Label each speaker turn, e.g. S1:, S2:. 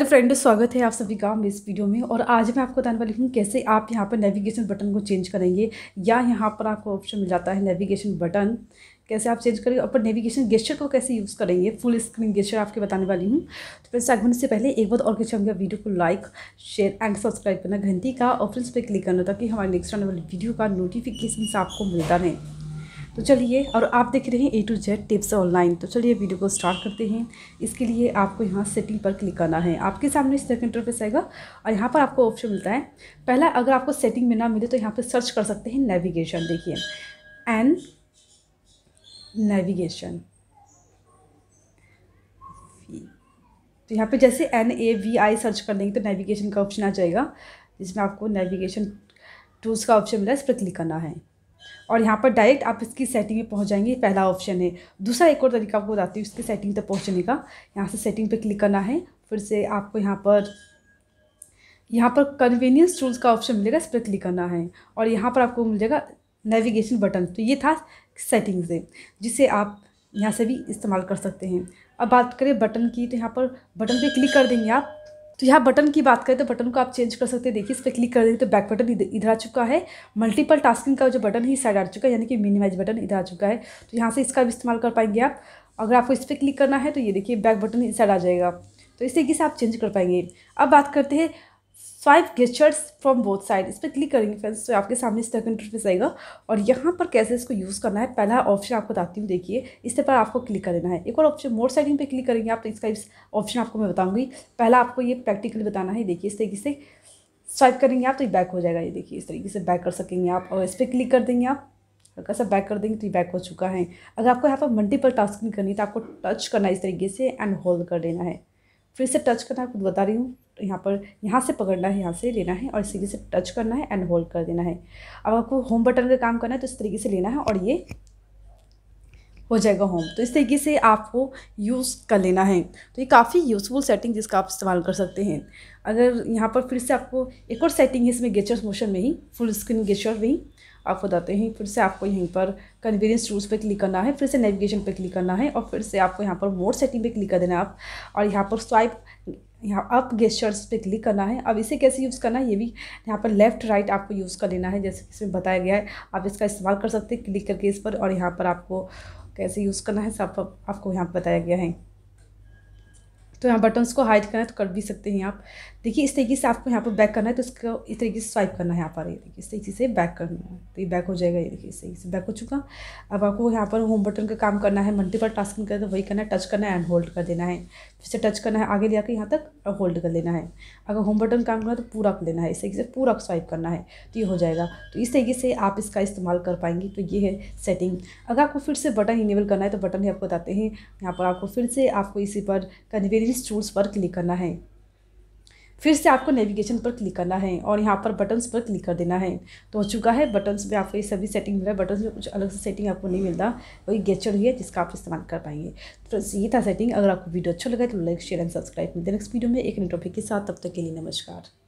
S1: तो फ्रेंड स्वागत है आप सभी का इस वीडियो में और आज मैं आपको बताने वाली हूँ कैसे आप यहाँ पर नेविगेशन बटन को चेंज करेंगे या यहाँ पर आपको ऑप्शन मिल जाता है नेविगेशन बटन कैसे आप चेंज करेंगे और नेविगेशन गेस्टर को कैसे यूज़ करेंगे फुल स्क्रीन गेस्टर आपके बताने वाली हूँ तो फ्रेंड्स सेगमेंट से पहले एक बार और कैसे होंगे वीडियो को लाइक शेयर एंड सब्सक्राइब करना घंटी का और फ्रेंड्स पर क्लिक करना ताकि हमारे नेक्स्ट आने वाली वीडियो का नोटिफिकेशन आपको मिलता रहे तो चलिए और आप देख रहे हैं A to Z tips online तो चलिए वीडियो को स्टार्ट करते हैं इसके लिए आपको यहाँ सेटिंग पर क्लिक करना है आपके सामने सेकंड इंटरफेस आएगा और यहाँ पर आपको ऑप्शन मिलता है पहला अगर आपको सेटिंग में ना मिले तो यहाँ पर सर्च कर सकते हैं नेविगेशन देखिए एन नेविगेशन तो यहाँ पर जैसे N A V I search कर देंगे तो नेविगेशन का ऑप्शन आ जाएगा जिसमें आपको नेविगेशन टूल्स का ऑप्शन मिला है इस पर क्लिक करना है और यहाँ पर डायरेक्ट आप इसकी सेटिंग में पहुँच जाएंगे पहला ऑप्शन है दूसरा एक और तरीका आपको बताती हूँ इसकी सेटिंग तक पहुँचने का यहाँ से सेटिंग पर क्लिक करना है फिर से आपको यहाँ पर यहाँ पर कन्वीनियंस टूल्स का ऑप्शन मिलेगा इस पर क्लिक करना है और यहाँ पर आपको मिल जाएगा नेविगेशन बटन तो ये था सेटिंग्स से जिसे आप यहाँ से भी इस्तेमाल कर सकते हैं अब बात करें बटन की तो यहाँ पर बटन पे क्लिक कर देंगे आप तो यहाँ बटन की बात करें तो बटन को आप चेंज कर सकते हैं देखिए इस पर क्लिक कर देंगे तो बैक बटन इधर आ चुका है मल्टीपल टास्किंग का जो बटन है साइड आ चुका है यानी कि मिनिमाइज बटन इधर आ चुका है तो यहाँ से इसका भी इस्तेमाल कर पाएंगे आप अगर आपको इस पर क्लिक करना है तो ये देखिए बैक बटन इस साइड आ जाएगा तो इस तरीके से आप चेंज कर पाएंगे अब बात करते हैं five gestures from both side इस पर क्लिक करेंगे फ्रेंड्स तो आपके सामने इस तरह का इंटरफेस आएगा और यहाँ पर कैसे इसको यूज़ करना है पहला ऑप्शन आपको बताती हूँ देखिए इस पर आपको क्लिक कर देना है एक और ऑप्शन मोर साइडिंग पे क्लिक करेंगे आप तो इसका इस ऑप्शन आपको मैं बताऊँगी पहला आपको ये प्रैक्टिकली बताना है देखिए इस तरीके से स्वाइप करेंगे आप तो ये बैक हो जाएगा ये देखिए इस तरीके से बैक कर सकेंगे आप और इस पर क्लिक कर देंगे आप हल्का सा बैक कर देंगे तो ये बैक हो चुका है अगर आपको यहाँ पर मल्टीपल टास्किंग करनी है तो आपको टच करना है इस तरीके से एंड होल्ड कर देना है फिर से टच करना आपको बता रही हूँ यहाँ पर यहाँ से पकड़ना है यहाँ से लेना है और इस तरीके से टच करना है एंड होल्ड कर देना है अब आपको होम बटन का काम करना है तो इस तरीके से लेना है और ये हो जाएगा होम तो इस तरीके से आपको यूज़ कर लेना है तो ये काफ़ी यूज़फुल सेटिंग जिसका आप इस्तेमाल कर सकते हैं अगर यहाँ पर फिर से आपको एक और सेटिंग है इसमें गेचर्स मोशन में ही फुल स्क्रीन गेचर में ही आपको बताते हैं फिर से आपको यहीं पर कन्वीनियंस रूल्स पे क्लिक करना है फिर से नेविगेशन पे क्लिक करना है और फिर से आपको यहाँ पर मोड सेटिंग पे क्लिक कर देना है आप और यहाँ पर स्वाइप यहाँ अप गेस्टर्स पे क्लिक करना है अब इसे कैसे यूज़ करना है ये भी यहाँ पर लेफ़्ट राइट आपको यूज़ कर लेना है जैसे इसमें बताया गया है आप इसका इस्तेमाल कर सकते हैं क्लिक करके इस पर और यहाँ पर आपको कैसे यूज़ करना है सब आपको यहाँ पर बताया गया है तो यहाँ बटन्स को हाइड करना है तो कर भी सकते हैं आप देखिए इस तरीके से आपको यहाँ पर बैक करना है तो इसको इस तरीके से स्वाइप करना है यहाँ पर ये देखिए इस तरीके से बैक करना है तो ये बैक हो जाएगा ये देखिए इस तरीके से बैक हो चुका अब आपको यहाँ पर होम बटन का काम करना है मल्टीपल टास्किंग करना तो वही करना है टच करना है एंड होल्ड कर देना है फिर से टच करना है आगे ले आकर यहाँ तक और होल्ड कर लेना है अगर होम बटन काम करना है तो पूरा कर लेना है इस तरीके से पूरा स्वाइप करना है तो ये हो जाएगा तो इस तरीके से आप इसका इस्तेमाल कर पाएंगे तो ये है सेटिंग अगर आपको फिर से बटन इनेबल करना है तो बटन ही आपको बताते हैं यहाँ पर आपको फिर से आपको इसी पर कन्वीनियंट पेजेस टूल्स पर क्लिक करना है फिर से आपको नेविगेशन पर क्लिक करना है और यहाँ पर बटन्स पर क्लिक कर देना है तो हो चुका है बटन्स में आपको ये सभी सेटिंग मिल रहा है बटन्स में कुछ अलग से सेटिंग आपको नहीं मिलता वही गेचर हुई है जिसका आप इस्तेमाल कर पाएंगे तो ये था सेटिंग अगर आपको वीडियो अच्छा लगा तो लाइक शेयर एंड सब्सक्राइब मिलते हैं नेक्स्ट वीडियो में एक नए टॉपिक के साथ तब तक के लिए नमस्कार